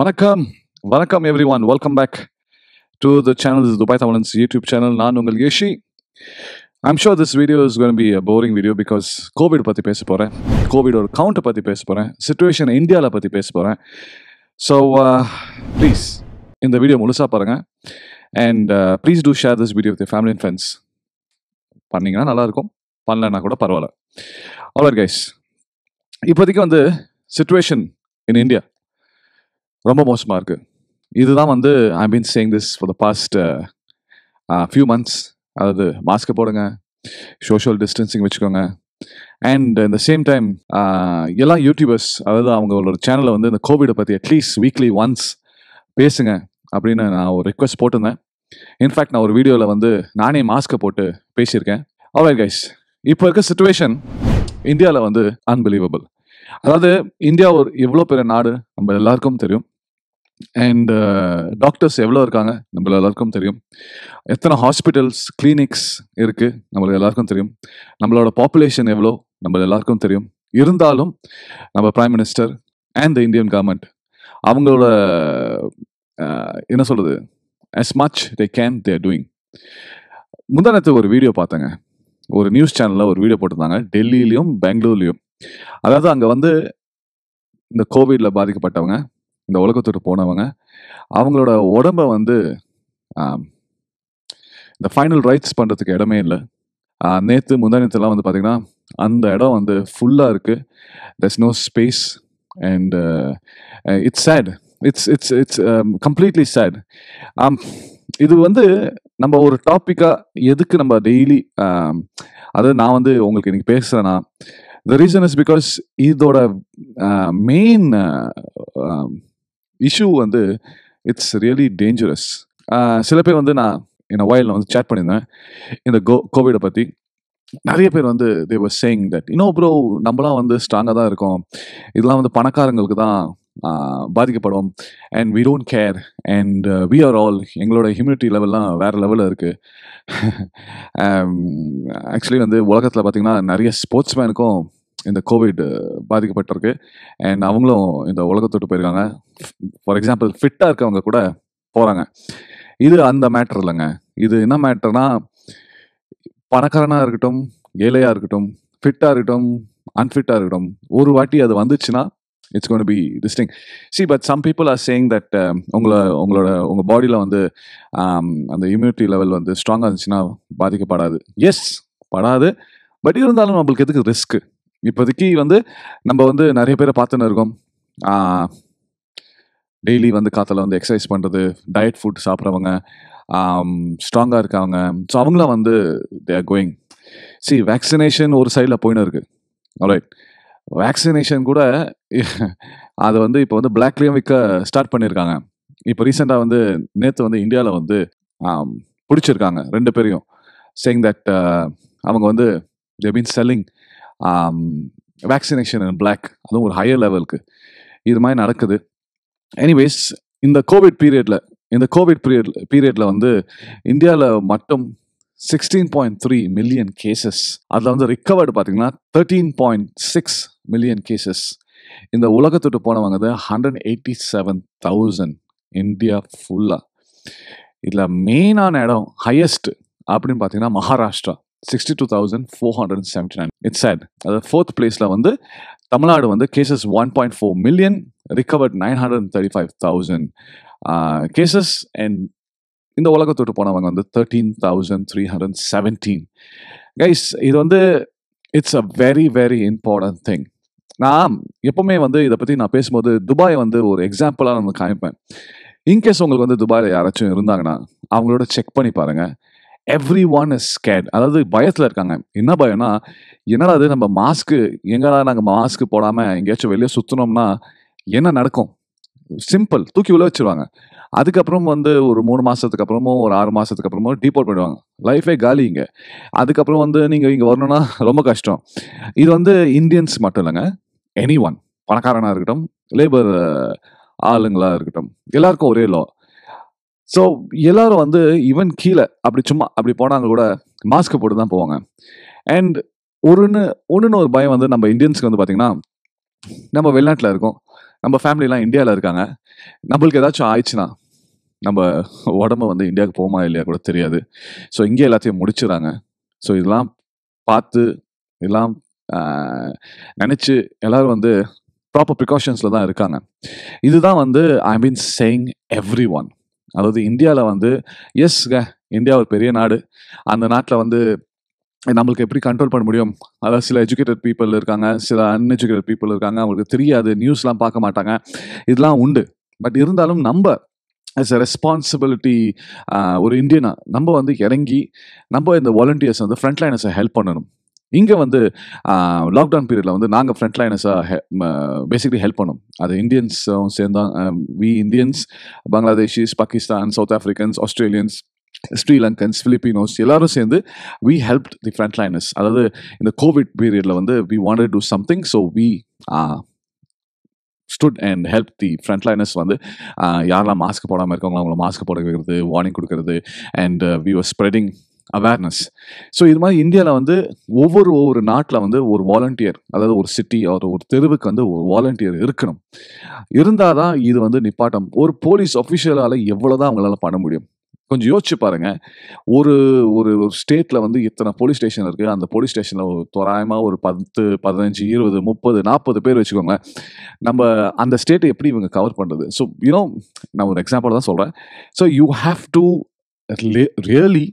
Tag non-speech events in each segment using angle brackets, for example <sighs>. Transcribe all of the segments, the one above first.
வணக்கம் வணக்கம் everyone welcome back to the channel Dubai Tamilans YouTube channel நான் உங்கள் Yashi I'm sure this video is gonna be a boring video because COVID பற்றி பேச போகிறேன் கோவிடோட கவுண்ட்டை பற்றி பேச போகிறேன் சுச்சுவேஷன் இந்தியாவில் பற்றி பேச போகிறேன் ஸோ ப்ளீஸ் இந்த வீடியோ முழுசாக பாருங்கள் and please do share this video with family and friends பண்ணிங்கன்னா நல்லாயிருக்கும் பண்ணலன்னா கூட பரவாயில்ல அவ்வளோ கைஸ் இப்போதைக்கு வந்து சுச்சுவேஷன் இன் இந்தியா ரொம்ப மோசமாக இருக்குது இதுதான் வந்து I mean saying this for the past few months அதாவது மாஸ்க்கு போடுங்க சோஷியல் டிஸ்டன்சிங் வச்சுக்கோங்க அண்ட் இந்த சேம் டைம் எல்லா யூடியூபர்ஸ் அதாவது அவங்களோட சேனலை வந்து இந்த கோவிடை பற்றி அட்லீஸ்ட் வீக்லி ஒன்ஸ் பேசுங்க அப்படின்னு நான் ஒரு ரிக்வஸ்ட் போட்டிருந்தேன் இன்ஃபேக்ட் நான் ஒரு வீடியோவில் வந்து நானே மாஸ்க்கை போட்டு பேசியிருக்கேன் அவர் கைஸ் இப்போ இருக்க சுச்சுவேஷன் இந்தியாவில் வந்து அன்பிலீவபிள் அதாவது இந்தியா ஒரு எவ்வளோ பெரிய நாடு நம்ம எல்லாருக்கும் தெரியும் அண்ட் டாக்டர்ஸ் எவ்வளோ இருக்காங்க நம்மள எல்லாருக்கும் தெரியும் எத்தனை ஹாஸ்பிட்டல்ஸ் கிளினிக்ஸ் இருக்குது நம்மளுக்கு எல்லாருக்கும் தெரியும் நம்மளோட பாப்புலேஷன் எவ்வளோ நம்ம எல்லாருக்கும் தெரியும் இருந்தாலும் நம்ம prime minister and the Indian government அவங்களோட என்ன சொல்கிறது as much they can they're doing முந்தானத்து ஒரு வீடியோ பார்த்தேங்க ஒரு நியூஸ் சேனலில் ஒரு வீடியோ போட்டிருந்தாங்க டெல்லியிலையும் பெங்களூர்லேயும் அதாவது அங்கே வந்து இந்த கோவிடில் பாதிக்கப்பட்டவங்க இந்த உலகத்தோடு போனவங்க அவங்களோட உடம்பை வந்து இந்த ஃபைனல் ரைட்ஸ் பண்ணுறதுக்கு இடமே இல்லை நேற்று முந்தா நேற்றுலாம் வந்து பார்த்திங்கன்னா அந்த இடம் வந்து ஃபுல்லாக இருக்குது thus no space and it's sad it's it's it's completely sad இது வந்து நம்ம ஒரு டாப்பிக்காக எதுக்கு நம்ம டெய்லி அதாவது நான் வந்து உங்களுக்கு இன்னைக்கு பேசுகிறேன்னா த ரீசன் இஸ் பிகாஸ் இதோட மெயின் இஷ்யூ வந்து இட்ஸ் ரியலி டேஞ்சரஸ் சில பேர் வந்து நான் என் வாயில் வந்து சேட் பண்ணியிருந்தேன் இந்த கோ கோவிடை பற்றி நிறைய பேர் வந்து தே வர் சேயிங் தட் இன்னோ ப்ரோ நம்மளாம் வந்து ஸ்ட்ராங்காக தான் இருக்கோம் இதெல்லாம் வந்து பணக்காரங்களுக்கு தான் பாதிக்கப்படும் and we don't care and we are all எங்களோட ஹியூமினிட்டி லெவல்லாம் வேறு லெவலில் இருக்குது ஆக்சுவலி வந்து உலகத்தில் பார்த்திங்கன்னா நிறைய ஸ்போர்ட்ஸ் மேனுக்கும் இந்த கோவிட் பாதிக்கப்பட்டிருக்கு அண்ட் அவங்களும் இந்த உலகத்தோட்டு போயிருக்காங்க ஃபார் எக்ஸாம்பிள் ஃபிட்டாக இருக்கவங்க கூட போகிறாங்க இது அந்த மேட்ரு இல்லைங்க இது என்ன மேட்டர்னா பணக்காரனாக இருக்கட்டும் ஏழையாக இருக்கட்டும் ஃபிட்டாக இருக்கட்டும் அன்ஃபிட்டாக இருக்கட்டும் ஒரு வாட்டி அது வந்துச்சுன்னா இட்ஸ் கோன் பி டிஸ்டிங் சி but some people are saying that உங்களை உங்களோட உங்கள் பாடியில் வந்து அந்த இம்யூனிட்டி லெவல் வந்து ஸ்ட்ராங்காக இருந்துச்சுன்னா பாதிக்கப்படாது எஸ் படாது பட் இருந்தாலும் நம்மளுக்கு எதுக்கு ரிஸ்க்கு இப்போதைக்கு வந்து நம்ம வந்து நிறைய பேரை பார்த்துன்னு இருக்கோம் டெய்லி வந்து காற்றுல வந்து எக்ஸசைஸ் பண்ணுறது டயட் ஃபுட் சாப்பிட்றவங்க ஸ்ட்ராங்காக இருக்காங்க ஸோ அவங்களாம் வந்து they are going see vaccination ஒரு சைடில் போயின்னு இருக்குது ரைட் வேக்சினேஷன் கூட அதை வந்து இப்போ வந்து பிளாக்லேயும் விற்க ஸ்டார்ட் பண்ணியிருக்காங்க இப்போ ரீசெண்டாக வந்து நேற்று வந்து இந்தியாவில் வந்து பிடிச்சிருக்காங்க ரெண்டு பேரையும் சேங் தட் அவங்க வந்து they been selling vaccination in black அதுவும் ஒரு ஹையர் லெவலுக்கு இது மாதிரி நடக்குது எனிவேஸ் இந்த கோவிட் பீரியடில் இந்த கோவிட் பீரியட் பீரியடில் வந்து இந்தியாவில் மட்டும் sixteen point three million cases அதில் வந்து ரிக்கவர்டு பார்த்தீங்கன்னா thirteen point six million cases இந்த உலகத்துட்டு போனவங்க வந்து hundred eighty seven thousand India ஃபுல்லாக இதில் மெயினான இடம் ஹையஸ்ட் அப்படின்னு பார்த்தீங்கன்னா Maharashtra sixty two thousand four hundred and seventy nine it's sad அதாவது ஃபோர்த் பிளேஸில் வந்து தமிழ்நாடு வந்து cases one point four million recovered nine hundred and thirty five thousand cases and இந்த உலகத்தொட்டு போனவங்க வந்து thirteen thousand three hundred seventeen guys இது வந்து it's a very very important thing நான் எப்பவுமே வந்து இதை பற்றி நான் பேசும்போது துபாய் வந்து ஒரு எக்ஸாம்பிளாக நான் காமிப்பேன் இன்கேஸ் உங்களுக்கு வந்து துபாயில் யாராச்சும் இருந்தாங்கன்னா அவங்களோட செக் பண்ணி பாருங்கள் எவ்ரி ஒன் இஸ் ஸ்கேட் அதாவது பயத்தில் இருக்காங்க என்ன பயம்னா என்னடா அது நம்ம மாஸ்க்கு எங்கடா நாங்கள் மாஸ்க்கு போடாமல் எங்கேயாச்சும் வெளியே சுற்றினோம்னா என்ன நடக்கும் சிம்பிள் தூக்கி உள்ள வச்சுருவாங்க அதுக்கப்புறம் வந்து ஒரு மூணு மாதத்துக்கு அப்புறமோ ஒரு ஆறு மாதத்துக்கு அப்புறமோ டீபோர்ட் பண்ணுவாங்க லைஃபே காலி இங்கே அதுக்கப்புறம் வந்து நீங்கள் இங்கே வரணும்னா ரொம்ப கஷ்டம் இது வந்து இந்தியன்ஸ் மட்டும் இல்லைங்க எனி ஒன் பணக்காரனாக இருக்கட்டும் லேபர் ஆளுங்களாக இருக்கட்டும் எல்லாருக்கும் ஒரே லா ஸோ எல்லாரும் வந்து ஈவன் கீழே அப்படி சும்மா அப்படி போனாங்க கூட மாஸ்க் போட்டு தான் போவாங்க அண்ட் ஒன்று ஒன்றுன்னு ஒரு பயம் வந்து நம்ம இந்தியன்ஸ்க்கு வந்து பார்த்திங்கன்னா நம்ம வெளிநாட்டில் இருக்கோம் நம்ம ஃபேமிலிலாம் இந்தியாவில் இருக்காங்க நம்மளுக்கு ஏதாச்சும் ஆயிடுச்சுன்னா நம்ம உடம்பு வந்து இந்தியாவுக்கு போகுமா இல்லையா கூட தெரியாது ஸோ இங்கே எல்லாத்தையும் முடிச்சுறாங்க ஸோ இதெல்லாம் பார்த்து இதெல்லாம் நினச்சி எல்லோரும் வந்து ப்ராப்பர் ப்ரிகாஷன்ஸில் தான் இருக்காங்க இதுதான் வந்து I mean saying everyone அதாவது இந்தியாவில் வந்து எஸ் இந்தியா ஒரு பெரிய நாடு அந்த நாட்டில் வந்து நம்மளுக்கு எப்படி கண்ட்ரோல் பண்ண முடியும் அதாவது சில எஜுகேட்டட் பீப்புள் இருக்காங்க சில அன்எஜுகேட்டட் பீப்புள் இருக்காங்க அவங்களுக்கு தெரியாது நியூஸ்லாம் பார்க்க மாட்டாங்க இதெல்லாம் உண்டு பட் இருந்தாலும் நம்ம இட்ஸ் எ ரெஸ்பான்சிபிலிட்டி ஒரு இந்தியனாக நம்ம வந்து இறங்கி நம்ம இந்த வாலண்டியர்ஸ் வந்து ஃப்ரண்ட் லைனர்ஸை ஹெல்ப் பண்ணணும் இங்கே வந்து லாக்டவுன் பீரியடில் வந்து நாங்கள் ஃப்ரண்ட் லைனஸாக பேசிக்லி ஹெல்ப் பண்ணோம் அது இந்தியன்ஸும் சேர்ந்தா we Indians Bangladeshis Pakistan South Africans Australians Sri Lankans Filipinos எல்லாரும் சேர்ந்து we help the front liners அதாவது இந்த கோவிட் பீரியடில் வந்து we wanted to something so we stood and help the front liners வந்து யாரெல்லாம் மாஸ்க் போடாமல் இருக்காங்களோ அவங்கள மாஸ்க் போட வைக்கிறது வார்னிங் கொடுக்கறது and we are spreading awareness so இது மாதிரி இந்தியாவில் வந்து ஒவ்வொரு ஒவ்வொரு நாட்டில் வந்து ஒரு வாலண்டியர் அதாவது ஒரு சிட்டி ஒரு ஒரு தெருவுக்கு வந்து ஒரு வாலண்டியர் இருக்கணும் இருந்தால் தான் இது வந்து நிப்பாட்டம் ஒரு போலீஸ் அஃபிஷியலால் எவ்வளோ தான் அவங்களால பண்ண முடியும் கொஞ்சம் யோசிச்சு பாருங்க ஒரு ஒரு ஸ்டேட்டில் வந்து இத்தனை போலீஸ் ஸ்டேஷன் இருக்குது அந்த போலீஸ் ஸ்டேஷனில் தோராயமாக ஒரு பத்து பதினஞ்சு இருபது முப்பது நாற்பது பேர் வச்சுக்கோங்க நம்ம அந்த ஸ்டேட்டை எப்படி இவங்க கவர் பண்ணுறது ஸோ யூனோ நான் ஒரு எக்ஸாம்பிள் தான் சொல்கிறேன் so you have to really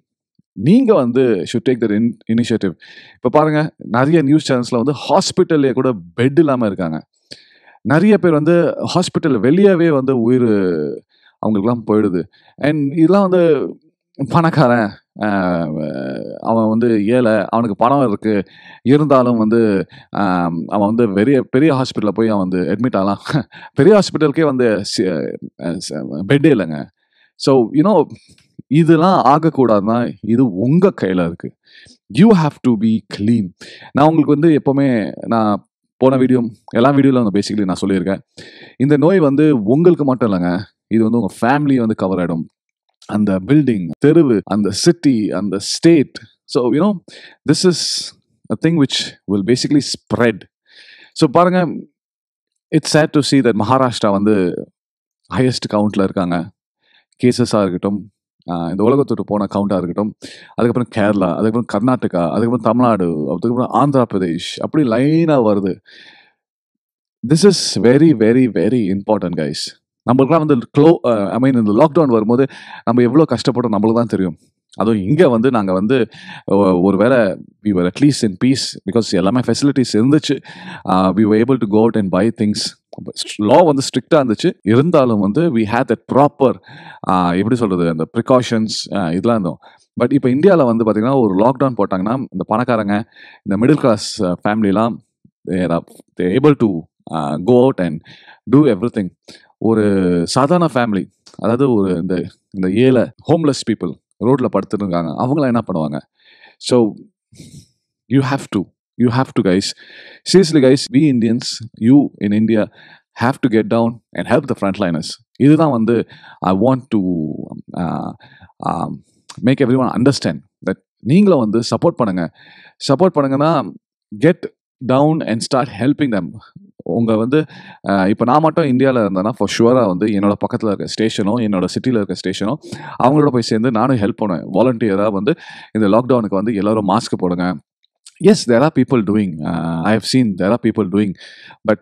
நீங்கள் வந்து should take that in initiative இப்போ பாருங்கள் நிறைய நியூஸ் சேனல்ஸில் வந்து ஹாஸ்பிட்டல்லே கூட பெட் இல்லாமல் இருக்காங்க நிறைய பேர் வந்து ஹாஸ்பிட்டல் வெளியவே வந்து உயிர் அவங்களுக்குலாம் போயிடுது அண்ட் இதெல்லாம் வந்து பணக்காரன் அவன் வந்து ஏழை அவனுக்கு பணம் இருக்குது இருந்தாலும் வந்து அவன் வந்து பெரிய பெரிய ஹாஸ்பிட்டலில் போய் அவன் வந்து அட்மிட் ஆகலாம் பெரிய ஹாஸ்பிட்டலுக்கே வந்து பெட்டே இல்லைங்க ஸோ யூனோ இதெல்லாம் ஆகக்கூடாதுன்னா இது உங்கள் கையில் இருக்குது you have to be clean நான் உங்களுக்கு வந்து எப்போவுமே நான் போன வீடியோ எல்லா வீடியோவில் வந்து பேசிக்கலி நான் சொல்லியிருக்கேன் இந்த நோய் வந்து உங்களுக்கு மட்டும் இல்லைங்க இது வந்து உங்கள் ஃபேமிலி வந்து கவர் ஆகிடும் அந்த பில்டிங் தெருவு அந்த சிட்டி அந்த state so you know this is a thing which will basically spread so பாருங்கள் it's sad to see that Maharashtra வந்து ஹையஸ்ட் கவுண்டில் இருக்காங்க கேசஸாக இருக்கட்டும் இந்த உலகத்தொட்டு போன கவுண்டாக இருக்கட்டும் அதுக்கப்புறம் கேரளா அதுக்கப்புறம் கர்நாடகா அதுக்கப்புறம் தமிழ்நாடு அதுக்கப்புறம் ஆந்திரா பிரதேஷ் அப்படி லைனாக வருது this is very very very important guys நம்மளுக்குலாம் வந்து க்ளோ ஐ மீன் இந்த லாக்டவுன் வரும்போது நம்ம எவ்வளோ கஷ்டப்பட்டோம் நம்மளுக்கு தான் தெரியும் அதுவும் இங்கே வந்து நாங்கள் வந்து ஒரு வேளை we were at least in peace because எல்லாமே ஃபெசிலிட்டிஸ் இருந்துச்சு we able to go out and buy things லா வந்து ஸ்ட்ரிக்டாக இருந்துச்சு இருந்தாலும் வந்து வி ஹேட் தட் ப்ராப்பர் எப்படி சொல்கிறது அந்த ப்ரிகாஷன்ஸ் இதெல்லாம் இருந்தோம் பட் இப்போ இந்தியாவில் வந்து பார்த்திங்கன்னா ஒரு லாக்டவுன் போட்டாங்கன்னா இந்த பணக்காரங்க இந்த மிடில் கிளாஸ் ஃபேமிலிலாம் able to go out and do everything ஒரு சாதாரண ஃபேமிலி அதாவது ஒரு இந்த இந்த ஏழை ஹோம்லெஸ் பீப்புள் ரோட்டில் படுத்துட்டு இருக்காங்க அவங்களாம் என்ன பண்ணுவாங்க so you have to You have to, guys. Seriously, guys, we Indians, you in India, have to get down and help the frontliners. இதுதான் வந்து I want to make everyone understand that நீங்களும் வந்து support பண்ணுங்கள் support பண்ணுங்கன்னா get down and start helping them உங்கள் வந்து uh, இப்போ நான் மட்டும் இந்தியாவில் இருந்தேன்னா ஃபார் ஷுவராக வந்து என்னோடய பக்கத்தில் இருக்க ஸ்டேஷனோ என்னோடய சிட்டியில் இருக்க ஸ்டேஷனோ அவங்களோட போய் சேர்ந்து நானும் ஹெல்ப் பண்ணுவேன் வாலண்டியராக வந்து இந்த லாக்டவுனுக்கு வந்து எல்லோரும் மாஸ்க் போடுங்க yes there are people doing uh, i have seen there are people doing but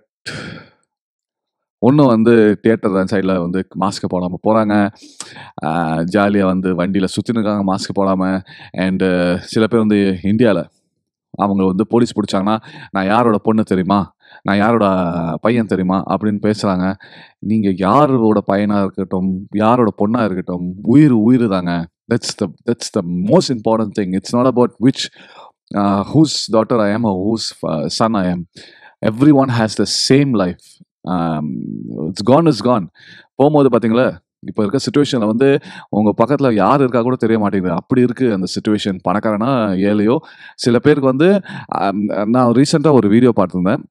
ஒன்று வந்து தியேட்டர் சைடில் வந்து மாஸ்க்கு போடாமல் போகிறாங்க ஜாலியாக வந்து வண்டியில் சுற்றினுக்காங்க மாஸ்க் போடாமல் அண்டு சில பேர் வந்து இந்தியாவில் அவங்க வந்து போலீஸ் பிடிச்சாங்கன்னா நான் யாரோட பொண்ணு தெரியுமா நான் யாரோட பையன் தெரியுமா அப்படின்னு பேசுகிறாங்க நீங்கள் யாரோட பையனாக இருக்கட்டும் யாரோட பொண்ணாக இருக்கட்டும் உயிர் உயிர் தாங்க that's the that's the most important thing it's not about which uh, whose daughter I am or whose uh, son I am. Everyone has the same life. Um, it's gone it's gone. போகும்போது பார்த்தீங்களா இப்போ இருக்க சுச்சுவேஷனில் வந்து உங்கள் பக்கத்தில் யார் இருக்கா கூட தெரிய மாட்டேங்குது அப்படி இருக்குது அந்த சுச்சுவேஷன் பணக்காரனா ஏழையோ சில பேருக்கு வந்து um, நான் ரீசெண்டாக ஒரு வீடியோ பார்த்துருந்தேன்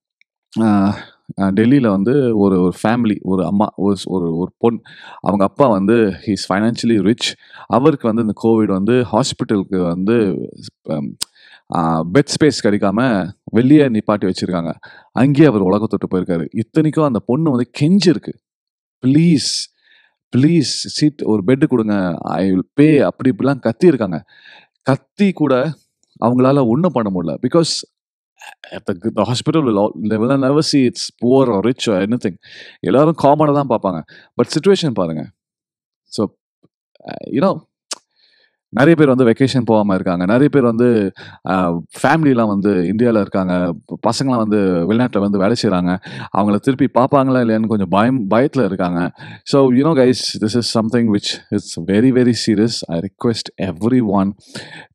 டெல்லியில் வந்து ஒரு ஒரு ஃபேமிலி ஒரு அம்மா ஒரு ஒரு ஒரு பொண் அவங்க அப்பா வந்து ஹீஸ் ஃபைனான்ஷியலி ரிச் அவருக்கு வந்து இந்த கோவிட் வந்து ஹாஸ்பிட்டலுக்கு வந்து um, பெட் ஸ்பேஸ் கிடைக்காம வெளியே நிப்பாட்டி வச்சுருக்காங்க அங்கேயே அவர் உலகத்தொட்டு போயிருக்காரு இத்தனைக்கும் அந்த பொண்ணு வந்து கெஞ்சிருக்கு ப்ளீஸ் ப்ளீஸ் சீட் ஒரு பெட்டு கொடுங்க ஐ வில் பே அப்படி இப்படிலாம் கத்தியிருக்காங்க கத்தி கூட அவங்களால ஒன்றும் பண்ண முடியல because the hospital level never see it's poor rich anything எல்லாரும் காமனாக தான் பார்ப்பாங்க பட் சுச்சுவேஷன் பாருங்கள் ஸோ யூனோ நிறைய பேர் வந்து வெக்கேஷன் போகாமல் இருக்காங்க நிறைய பேர் வந்து ஃபேமிலிலாம் வந்து இந்தியாவில் இருக்காங்க பசங்களாம் வந்து வெளிநாட்டில் வந்து வேலை செய்கிறாங்க அவங்கள திருப்பி பார்ப்பாங்களா இல்லையான்னு கொஞ்சம் பயம் பயத்தில் இருக்காங்க so you know guys this is something which it's very very serious I request everyone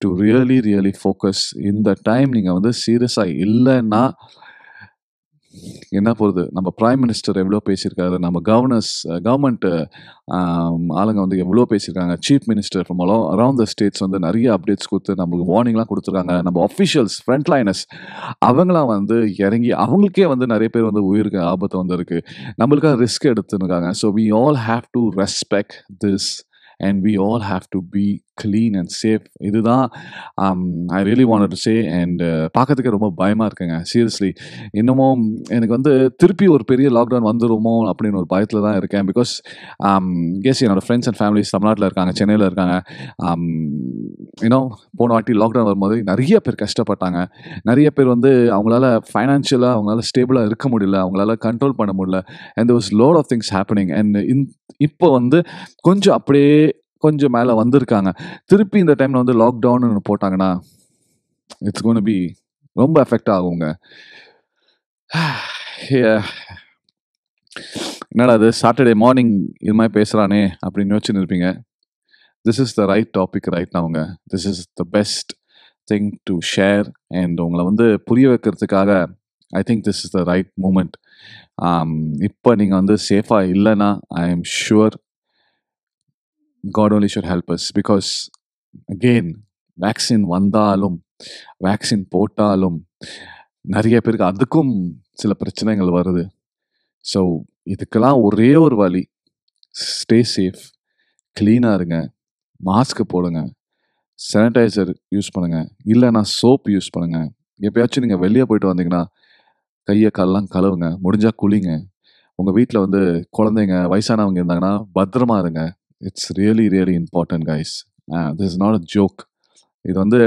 to really really focus இந்த டைம் நீங்கள் வந்து சீரியஸாக இல்லைன்னா என்ன போகிறது நம்ம ப்ரைம் மினிஸ்டர் எவ்வளோ பேசியிருக்காரு நம்ம கவர்னர்ஸ் கவர்மெண்ட் ஆளுங்க வந்து எவ்வளோ பேசியிருக்காங்க chief minister from around the states வந்து நிறைய அப்டேட்ஸ் கொடுத்து நம்மளுக்கு வார்னிங்லாம் கொடுத்துருக்காங்க நம்ம அஃபிஷியல்ஸ் ஃப்ரண்ட்லைனர்ஸ் அவங்களாம் வந்து இறங்கி அவங்களுக்கே வந்து நிறைய பேர் வந்து உயிருக்கு ஆபத்து வந்து இருக்குது நம்மளுக்காக ரிஸ்க் எடுத்துருக்காங்க so we all have to respect this and we all have to be clean and safe இதுதான் I really want to say and பார்க்கறதுக்கே ரொம்ப பயமாக இருக்குங்க சீரியஸ்லி இன்னமும் எனக்கு வந்து திருப்பி ஒரு பெரிய லாக்டவுன் வந்துருமோ அப்படின்னு ஒரு பயத்தில் தான் இருக்கேன் பிகாஸ் கேஸ் என்னோடய ஃப்ரெண்ட்ஸ் அண்ட் ஃபேமிலிஸ் தமிழ்நாட்டில் இருக்காங்க சென்னையில் இருக்காங்க ஏன்னோ um, போன வாட்டி லாக்டவுன் வரும்போது நிறைய பேர் கஷ்டப்பட்டாங்க நிறைய பேர் வந்து அவங்களால ஃபைனான்ஷியலாக அவங்களால ஸ்டேபிளாக இருக்க முடியல அவங்களால கண்ட்ரோல் பண்ண முடியல and those lot of things happening and in இப்போ வந்து கொஞ்சம் அப்படியே கொஞ்சம் மேலே வந்திருக்காங்க திருப்பி இந்த டைமில் வந்து லாக்டவுன்னு போட்டாங்கன்னா இட்ஸ் கோன் பி ரொம்ப எஃபெக்ட் ஆகுங்க <sighs> என்னடா அது சாட்டர்டே மார்னிங் இது மாதிரி பேசுகிறானே அப்படின்னு யோசிச்சு இருப்பீங்க this is the right topic right அவங்க this is the best thing to share and உங்களை வந்து புரிய வைக்கிறதுக்காக I think this is the right moment இப்போ நீங்கள் வந்து சேஃபாக இல்லைன்னா I am sure God only should help us because again vaccine வந்தாலும் வேக்சின் போட்டாலும் நிறைய பேருக்கு அதுக்கும் சில பிரச்சனைகள் வருது ஸோ இதுக்கெல்லாம் ஒரே ஒரு வழி ஸ்டே சேஃப் க்ளீனாக இருங்க மாஸ்க்கு போடுங்க சானிடைசர் யூஸ் பண்ணுங்கள் இல்லைனா சோப் யூஸ் பண்ணுங்கள் எப்பயாச்சும் நீங்கள் வெளியே போயிட்டு வந்தீங்கன்னா கையை காலெலாம் கழுவுங்க முடிஞ்சால் குளிங்க உங்கள் வீட்டில் வந்து குழந்தைங்க வயசானவங்க இருந்தாங்கன்னா பத்திரமா இருங்க it's really really important guys this is not a joke இது வந்து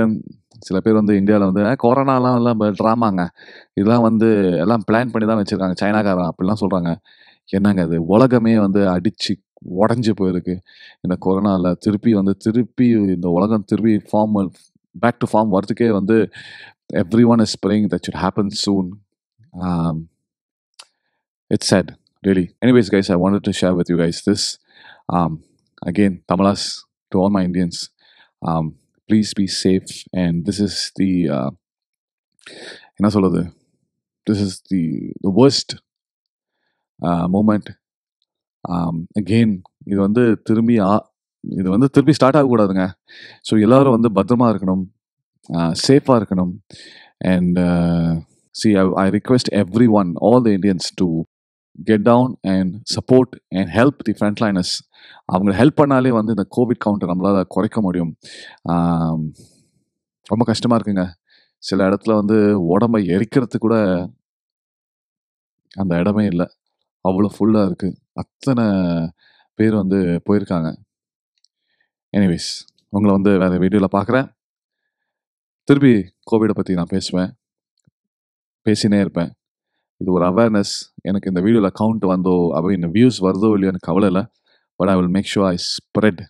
சில பேர் வந்து இந்தியாவில் வந்து கொரோனாலாம் எல்லாம் ட்ராமாங்க இதெல்லாம் வந்து எல்லாம் பிளான் பண்ணி தான் வச்சுருக்காங்க சைனாக்காரன் அப்படிலாம் சொல்கிறாங்க என்னங்க அது உலகமே வந்து அடித்து உடஞ்சி போயிருக்கு இந்த கொரோனாவில் திருப்பி வந்து திருப்பி இந்த உலகம் திருப்பி ஃபார்ம் பேக் டு ஃபார்ம் வரதுக்கே வந்து everyone is spraying that should happen soon it's sad really anyways guys I want to share with you guys this again, Tamalas, to all my Indians, um, please be safe and this is the என்ன சொல்கிறது this is the the worst moment again இது வந்து திரும்பி ஆ இது வந்து திரும்பி start ஆகக்கூடாதுங்க so எல்லோரும் வந்து பத்திரமா இருக்கணும் சேஃபாக uh, இருக்கணும் and see I I request everyone all the Indians to get down and support and help the frontliners அவங்கள ஹெல்ப் பண்ணாலே வந்து இந்த கோவிட் கவுண்டர் நம்மளால் குறைக்க முடியும் ரொம்ப கஷ்டமாக இருக்குங்க சில இடத்துல வந்து உடம்பை எரிக்கிறது கூட அந்த இடமே இல்லை அவ்வளோ ஃபுல்லாக இருக்குது அத்தனை பேர் வந்து போயிருக்காங்க எனிவேஸ் உங்களை வந்து வேறு வீடியோவில் பார்க்குறேன் திருப்பி கோவிடை பற்றி நான் பேசுவேன் பேசினே இருப்பேன் இது ஒரு அவேர்னஸ் எனக்கு இந்த வீடியோவில் அக்கௌண்ட் வந்தோ இந்த வியூஸ் வருதோ இல்லையோ எனக்கு கவலை இல்லை but I will make sure I spread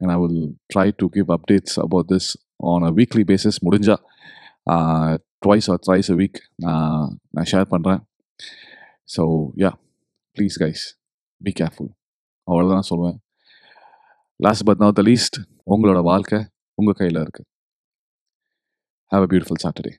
and I will try to give updates about this on a weekly basis முடிஞ்சால் twice or thrice a week நான் நான் ஷேர் பண்ணுறேன் so yeah please guys be careful அவ்வளோதான் நான் சொல்லுவேன் last but not the least உங்களோட வாழ்க்கை உங்கள் கையில் இருக்குது ஹாவ் அ பியூட்டிஃபுல் சாட்டர்டே